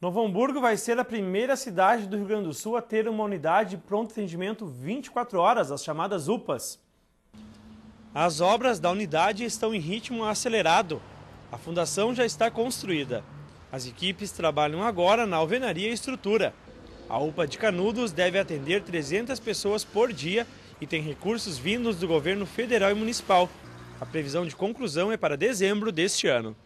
Novo Hamburgo vai ser a primeira cidade do Rio Grande do Sul a ter uma unidade de pronto atendimento 24 horas, as chamadas UPAs. As obras da unidade estão em ritmo acelerado. A fundação já está construída. As equipes trabalham agora na alvenaria e estrutura. A UPA de Canudos deve atender 300 pessoas por dia e tem recursos vindos do governo federal e municipal. A previsão de conclusão é para dezembro deste ano.